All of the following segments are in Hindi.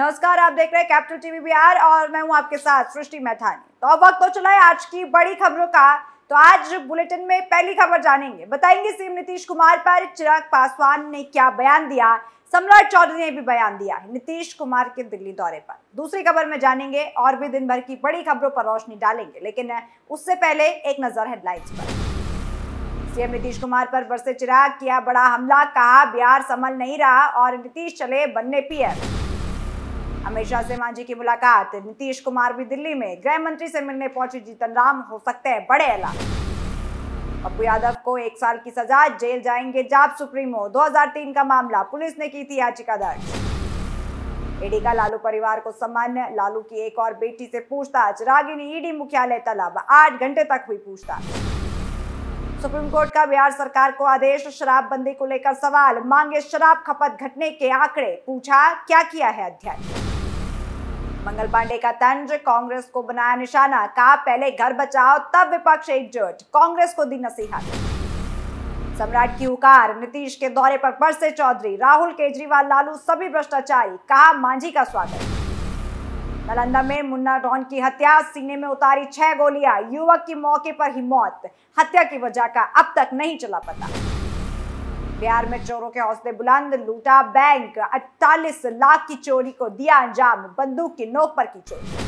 नमस्कार आप देख रहे हैं कैपिटल टीवी बिहार और मैं हूं आपके साथ सृष्टि मैथानी तो अब वक्त हो तो चला है आज की बड़ी खबरों का तो आज बुलेटिन में पहली खबर जानेंगे बताएंगे सीएम नीतीश कुमार पर चिराग पासवान ने क्या बयान दिया सम्राट चौधरी ने भी बयान दिया है नीतीश कुमार के दिल्ली दौरे पर दूसरी खबर में जानेंगे और भी दिन भर की बड़ी खबरों पर रोशनी डालेंगे लेकिन उससे पहले एक नजर हेडलाइंस पर सीएम नीतीश कुमार पर बरसे चिराग किया बड़ा हमला कहा बिहार संभल नहीं रहा और नीतीश चले बनने पीएम अमित शाह से मांझी की मुलाकात नीतीश कुमार भी दिल्ली में गृह मंत्री से मिलने पहुंचे जीतन राम हो सकते हैं बड़े ऐलान पप्पू यादव को एक साल की सजा जेल जाएंगे जाप सुप्रीमो 2003 का मामला पुलिस ने की थी याचिका दर्ज ईडी का लालू परिवार को सम्मान लालू की एक और बेटी से पूछताछ रागिनी ईडी मुख्यालय तलब आठ घंटे तक हुई पूछताछ सुप्रीम कोर्ट का बिहार सरकार को आदेश शराबबंदी को लेकर सवाल मांगे शराब खपत घटने के आंकड़े पूछा क्या किया है अध्यक्ष मंगल पांडे का तंज कांग्रेस को बनाया निशाना कहा पहले घर बचाओ तब विपक्ष एकजुट कांग्रेस को दी नसीहत सम्राट की उकार नीतीश के दौरे पर परसे चौधरी राहुल केजरीवाल लालू सभी भ्रष्टाचारी कहा मांझी का स्वागत नालंदा में मुन्ना डॉन की हत्या सीने में उतारी छह गोलियां युवक की मौके पर ही मौत हत्या की वजह का अब तक नहीं चला पता बिहार में चोरों के हौसले बुलंद लूटा बैंक 48 लाख की चोरी को दिया अंजाम बंदूक की नोक पर की चोरी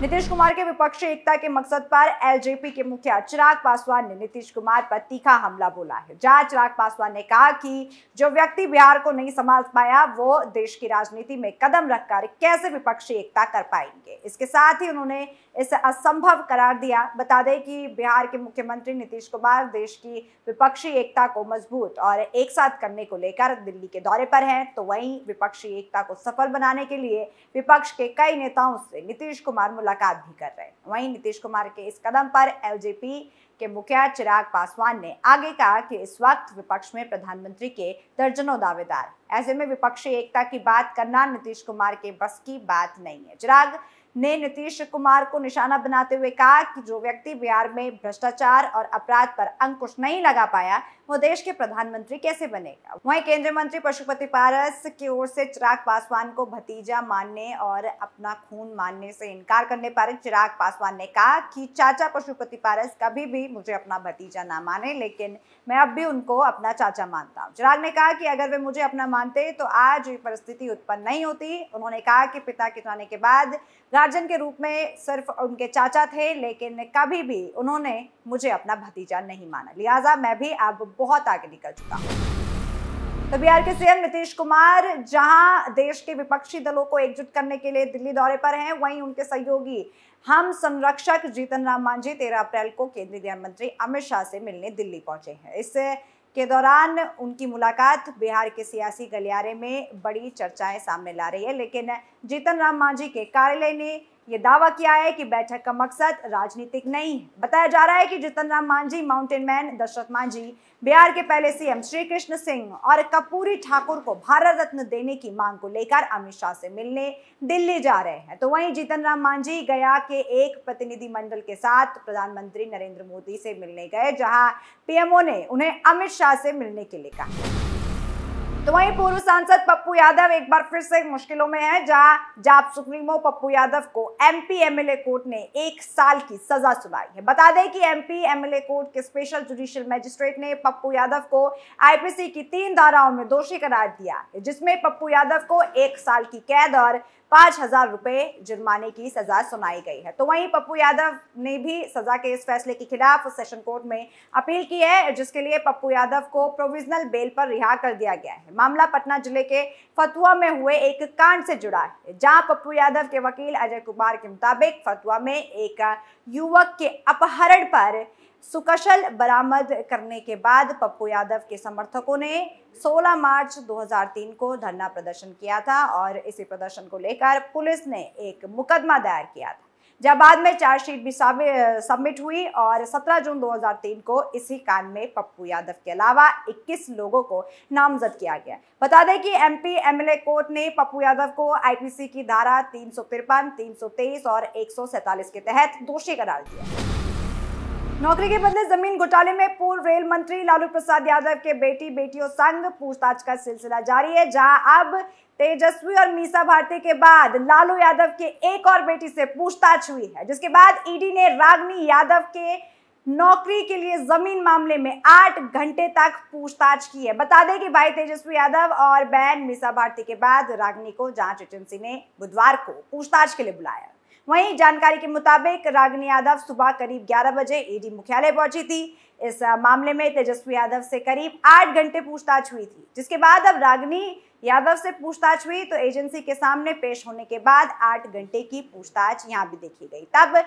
नीतीश कुमार के विपक्षी एकता के मकसद पर एलजेपी के मुखिया चिराग पासवान ने नीतीश कुमार पर तीखा हमला बोला है जहां चिराग पासवान ने कहा कि जो व्यक्ति बिहार को नहीं संभाल पाया वो देश की राजनीति में कदम रखकर कैसे विपक्षी एकता कर पाएंगे इसके साथ ही उन्होंने इसे असंभव करार दिया बता दें कि बिहार के मुख्यमंत्री नीतीश कुमार देश की विपक्षी एकता को मजबूत और एक साथ करने को लेकर दिल्ली के दौरे पर हैं तो वहीं विपक्षी एकता को सफल बनाने के लिए विपक्ष के कई नेताओं से नीतीश कुमार मुलाकात मुलाकात भी कर रहे हैं वहीं नीतीश कुमार के इस कदम पर एलजेपी के मुखिया चिराग पासवान ने आगे कहा कि इस वक्त विपक्ष में प्रधानमंत्री के दर्जनों दावेदार ऐसे में विपक्षी एकता की बात करना नीतीश कुमार के बस की बात नहीं है चिराग ने नीतीश कुमार को निशाना बनाते हुए कहा कि जो व्यक्ति बिहार में भ्रष्टाचार और अपराध पर अंकुश नहीं लगा पाया वो देश के प्रधानमंत्री कैसे बनेगा वहीं केंद्रीय मंत्री पशुपति पारस की ओर से चिराग पासवान को भतीजा मानने और अपना खून मानने से इनकार करने पर चिराग पासवान ने कहा कि चाचा पशुपति पारस कभी भी मुझे अपना भतीजा ना माने लेकिन मैं अब भी उनको अपना चाचा मानता हूँ चिराग ने कहा कि अगर वे मुझे अपना मानते तो आज ये परिस्थिति उत्पन्न नहीं होती उन्होंने कहा कि पिता के जाने के बाद गार्जियन के रूप में सिर्फ उनके चाचा थे लेकिन कभी भी उन्होंने मुझे अपना भतीजा नहीं माना लिहाजा मैं भी अब बहुत आगे निकल चुका हूँ तो बिहार के सीएम नीतीश कुमार जहां देश के विपक्षी दलों को एकजुट करने के लिए दिल्ली दौरे पर हैं वहीं उनके सहयोगी हम संरक्षक जीतन राम मांझी तेरह अप्रैल को केंद्रीय गृह मंत्री अमित शाह से मिलने दिल्ली पहुंचे हैं इससे के दौरान उनकी मुलाकात बिहार के सियासी गलियारे में बड़ी चर्चाएं सामने ला रही है लेकिन जीतन राम मांझी के कार्यालय ने ये दावा किया है कि बैठक का मकसद राजनीतिक नहीं है बताया जा रहा है कि जीतन राम मांझी माउंटेन मैन दशरथ मांझी बिहार के पहले सीएम श्री कृष्ण सिंह और कपूरी ठाकुर को भारत रत्न देने की मांग को लेकर अमित शाह से मिलने दिल्ली जा रहे हैं तो वहीं जीतन राम मांझी गया के एक प्रतिनिधि मंडल के साथ प्रधानमंत्री नरेंद्र मोदी से मिलने गए जहां पीएमओ ने उन्हें अमित शाह से मिलने के लिए कहा तो वहीं पूर्व सांसद पप्पू यादव एक बार फिर से मुश्किलों में हैं जहां जाप सुप्रीमो पप्पू यादव को एमपी एमएलए कोर्ट ने एक साल की सजा सुनाई है बता दें कि एमपी एमएलए कोर्ट के स्पेशल जुडिशियल मैजिस्ट्रेट ने पप्पू यादव को आईपीसी की तीन धाराओं में दोषी करार दिया जिसमें पप्पू यादव को एक साल की कैद और पांच हजार रुपए जुर्माने की सजा सुनाई गई है तो वहीं पप्पू यादव ने भी सजा के इस फैसले के खिलाफ सेशन कोर्ट में अपील की है जिसके लिए पप्पू यादव को प्रोविजनल बेल पर रिहा कर दिया गया है मामला पटना जिले के फतुआ में हुए एक कांड से जुड़ा है जहां पप्पू यादव के वकील अजय कुमार के मुताबिक फतुआ में एक युवक के अपहरण पर सुकशल बरामद करने के बाद पप्पू यादव के समर्थकों ने 16 मार्च 2003 को धरना प्रदर्शन किया था और इसी प्रदर्शन को लेकर पुलिस ने एक मुकदमा दायर किया था जब बाद में चार्जशीट भी सबमिट हुई और 17 जून 2003 को इसी कांड में पप्पू यादव के अलावा 21 लोगों को नामजद किया गया बता दें कि एमपी एमएलए कोर्ट ने पप्पू यादव को आईपीसी की धारा तीन सौ तिरपन और एक के तहत दोषी करार दिया नौकरी के बदले जमीन घोटाले में पूर्व रेल मंत्री लालू प्रसाद यादव के बेटी बेटियों संग पूछताछ का सिलसिला जारी है जहां अब तेजस्वी और मीसा भारती के बाद लालू यादव के एक और बेटी से पूछताछ हुई है जिसके बाद ईडी ने रागनी यादव के नौकरी के लिए जमीन मामले में आठ घंटे तक पूछताछ की है बता दें कि भाई तेजस्वी यादव और बहन मीसा भारती के बाद रागनी को जांच एजेंसी ने बुधवार को पूछताछ के लिए बुलाया वहीं जानकारी के मुताबिक रागिनी यादव सुबह करीब 11 बजे ईडी मुख्यालय पहुंची थी इस मामले में तेजस्वी यादव से करीब आठ घंटे पूछताछ हुई थी जिसके बाद अब रागिनी यादव से पूछताछ हुई तो एजेंसी के सामने पेश होने के बाद आठ घंटे की पूछताछ यहाँ भी देखी गई तब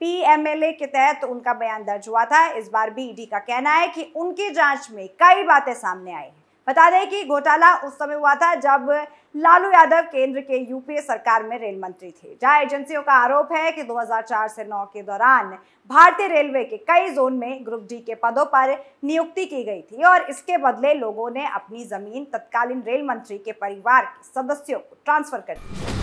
पीएमएलए के तहत उनका बयान दर्ज हुआ था इस बार भी ईडी का कहना है कि उनकी जांच में कई बातें सामने आई बता दें कि घोटाला उस समय हुआ था जब लालू यादव केंद्र के यूपीए सरकार में रेल मंत्री थे जहां एजेंसियों का आरोप है कि 2004 से 9 के दौरान भारतीय रेलवे के कई जोन में ग्रुप डी के पदों पर नियुक्ति की गई थी और इसके बदले लोगों ने अपनी जमीन तत्कालीन रेल मंत्री के परिवार के सदस्यों को ट्रांसफर कर दी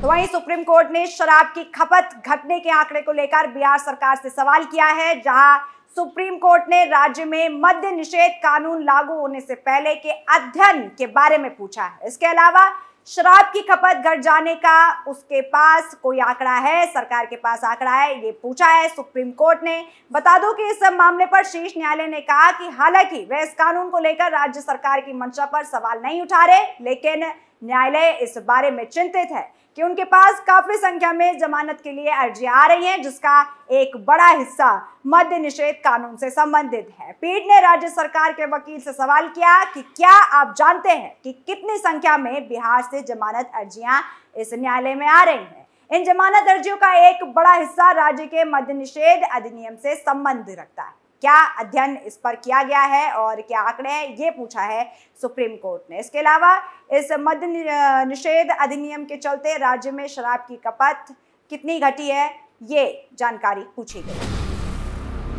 तो वहीं सुप्रीम कोर्ट ने शराब की खपत घटने के आंकड़े को लेकर बिहार सरकार से सवाल किया है जहां सुप्रीम कोर्ट ने राज्य में मद्य निषेध कानून लागू होने से पहले के अध्ययन के बारे में पूछा है इसके अलावा शराब की खपत घट जाने का उसके पास कोई आंकड़ा है सरकार के पास आंकड़ा है ये पूछा है सुप्रीम कोर्ट ने बता दो कि इस मामले पर शीर्ष न्यायालय ने कहा कि हालांकि वे इस कानून को लेकर राज्य सरकार की मंशा पर सवाल नहीं उठा रहे लेकिन न्यायालय इस बारे में चिंतित है कि उनके पास काफी संख्या में जमानत के लिए अर्जी आ रही हैं जिसका एक बड़ा हिस्सा मद्य निषेध कानून से संबंधित है पीठ ने राज्य सरकार के वकील से सवाल किया कि क्या आप जानते हैं कि कितनी संख्या में बिहार से जमानत अर्जियां इस न्यायालय में आ रही हैं इन जमानत अर्जियों का एक बड़ा हिस्सा राज्य के मद्य निषेध अधिनियम से संबंध रखता है क्या अध्ययन इस पर किया गया है और क्या आंकड़े हैं ये पूछा है सुप्रीम कोर्ट ने इसके अलावा इस मद्य निषेध अधिनियम के चलते राज्य में शराब की खपत कितनी घटी है ये जानकारी पूछी गई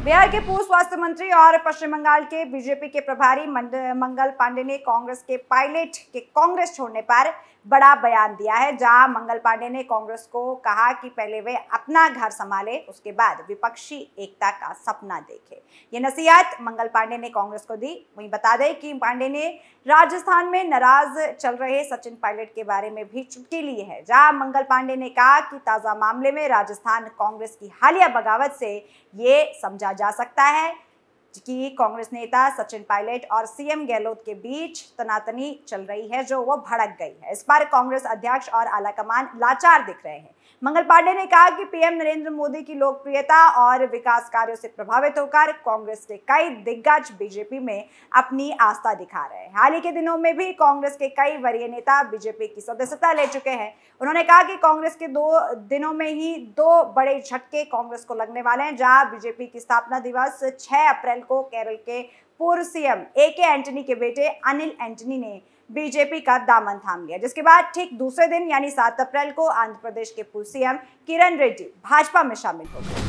बिहार के पूर्व स्वास्थ्य मंत्री और पश्चिम बंगाल के बीजेपी के प्रभारी मंगल पांडे ने कांग्रेस के पायलट के कांग्रेस छोड़ने पर बड़ा बयान दिया है जहां मंगल पांडे ने कांग्रेस को कहा कि पहले वे अपना घर संभाले उसके बाद विपक्षी एकता का सपना देखे ये नसीहत मंगल पांडे ने कांग्रेस को दी वहीं बता दें कि पांडे ने राजस्थान में नाराज चल रहे सचिन पायलट के बारे में भी चुटकी ली है जहां मंगल पांडे ने कहा कि ताज़ा मामले में राजस्थान कांग्रेस की हालिया बगावत से ये समझा जा सकता है कि कांग्रेस नेता सचिन पायलट और सीएम गहलोत के बीच तनातनी चल रही है जो वो भड़क गई है इस बार कांग्रेस अध्यक्ष और आलाकमान लाचार दिख रहे हैं मंगल पांडे ने कहा कि पीएम नरेंद्र मोदी की लोकप्रियता और विकास कार्यों से प्रभावित होकर कांग्रेस के कई दिग्गज बीजेपी में अपनी आस्था दिखा रहे हैं हाल ही के दिनों में भी कांग्रेस के कई वरीय नेता बीजेपी की सदस्यता ले चुके हैं उन्होंने कहा कि कांग्रेस के दो दिनों में ही दो बड़े झटके कांग्रेस को लगने वाले हैं जहां बीजेपी की स्थापना दिवस छह अप्रैल को केरल के पूर्व सीएम ए के एंटनी के बेटे अनिल एंटनी ने बीजेपी का दामन थाम लिया जिसके बाद ठीक दूसरे दिन यानी सात अप्रैल को आंध्र प्रदेश के पूर्व सीएम किरण रेड्डी भाजपा में शामिल हो गए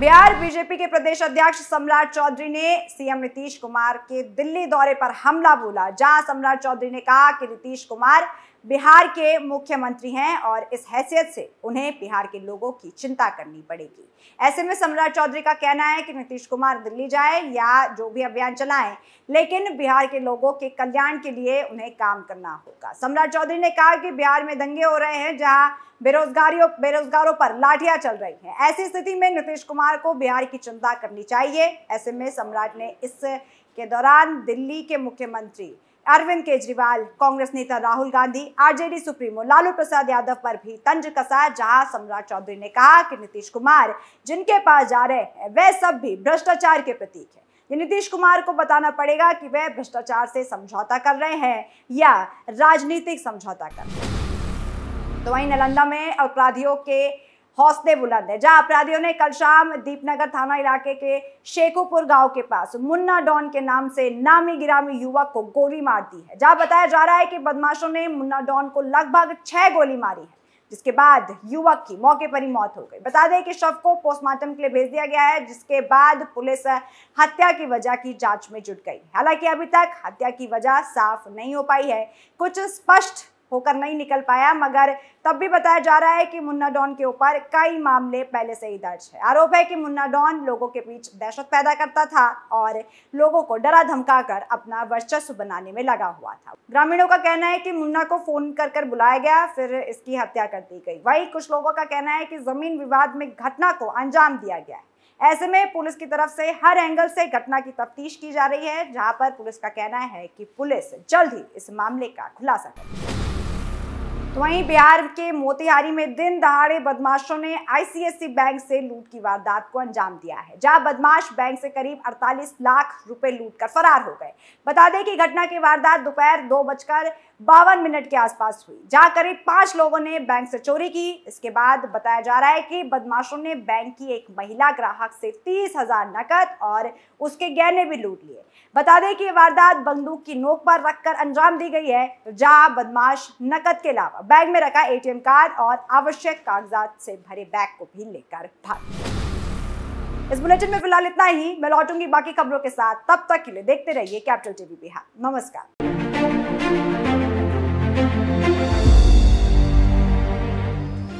बिहार बीजेपी के प्रदेश अध्यक्ष सम्राट चौधरी ने सीएम नीतीश कुमार के दिल्ली दौरे पर हमला बोला जहां सम्राट चौधरी ने कहा कि नीतीश कुमार बिहार के मुख्यमंत्री हैं और इस हैसियत से उन्हें बिहार के लोगों की चिंता करनी पड़ेगी ऐसे में सम्राट चौधरी का कहना है कि नीतीश कुमार दिल्ली जाए या जो भी अभियान चलाएं लेकिन बिहार के लोगों के कल्याण के लिए उन्हें काम करना होगा सम्राट चौधरी ने कहा कि बिहार में दंगे हो रहे हैं जहां बेरोजगारियों बेरोजगारों पर लाठियां चल रही हैं ऐसी स्थिति में नीतीश कुमार को बिहार की चिंता करनी चाहिए ऐसे में सम्राट ने इस के दौरान दिल्ली के मुख्यमंत्री अरविंद केजरीवाल कांग्रेस नेता राहुल गांधी आरजेडी सुप्रीमो लालू प्रसाद यादव पर भी तंज कसा जहां सम्राट चौधरी ने कहा कि नीतीश कुमार जिनके पास जा रहे हैं वे सब भी भ्रष्टाचार के प्रतीक है ये नीतीश कुमार को बताना पड़ेगा कि वे भ्रष्टाचार से समझौता कर रहे हैं या राजनीतिक समझौता कर रहे हैं तो वही नालंदा में अपराधियों के हौसले बुलंद है जहां अपराधियों ने कल शाम दीपनगर थाना इलाके के शेखोपुर गांव के पास मुन्ना डॉन के नाम से नामी गिरामी युवक को गोली मार दी है जहां बताया जा रहा है कि बदमाशों ने मुन्ना डॉन को लगभग छह गोली मारी है जिसके बाद युवक की मौके पर ही मौत हो गई बता दें कि शव को पोस्टमार्टम के लिए भेज दिया गया है जिसके बाद पुलिस हत्या की वजह की जांच में जुट गई हालांकि अभी तक हत्या की वजह साफ नहीं हो पाई है कुछ स्पष्ट होकर नहीं निकल पाया मगर तब भी बताया जा रहा है कि मुन्ना डॉन के ऊपर कई मामले पहले से ही दर्ज है आरोप है कि मुन्ना डॉन लोगों के बीच दहशत पैदा करता था और लोगों को डरा धमका कर अपना वर्चस्व बनाने में लगा हुआ था ग्रामीणों का कहना है कि मुन्ना को फोन कर कर बुलाया गया फिर इसकी हत्या कर दी गई वही कुछ लोगों का कहना है कि जमीन विवाद में घटना को अंजाम दिया गया ऐसे में पुलिस की तरफ से हर एंगल से घटना की तफ्तीश की जा रही है जहां पर पुलिस का कहना है कि पुलिस जल्द ही इस मामले का खुलासा करेगी तो वहीं बिहार के मोतिहारी में दिन दहाड़े बदमाशों ने आईसीआईसी बैंक से लूट की वारदात को अंजाम दिया है जहां बदमाश बैंक से करीब 48 लाख रुपए लूट कर फरार हो गए बता दें कि घटना की वारदात दोपहर दो बजकर बावन मिनट के आसपास हुई जहां करीब पांच लोगों ने बैंक से चोरी की इसके बाद बताया जा रहा है कि बदमाशों ने बैंक की एक महिला ग्राहक से तीस हजार नकद और उसके गहने भी लूट लिए बता दें कि वारदात बंदूक की नोक पर रखकर अंजाम दी गई है जहां बदमाश नकद के अलावा बैग में रखा एटीएम कार्ड और आवश्यक कागजात से भरे बैग को भी लेकर भाग इस बुलेटिन में फिलहाल इतना ही मैं लौटूंगी बाकी खबरों के साथ तब तक के लिए देखते रहिए कैपिटल टीवी बिहार नमस्कार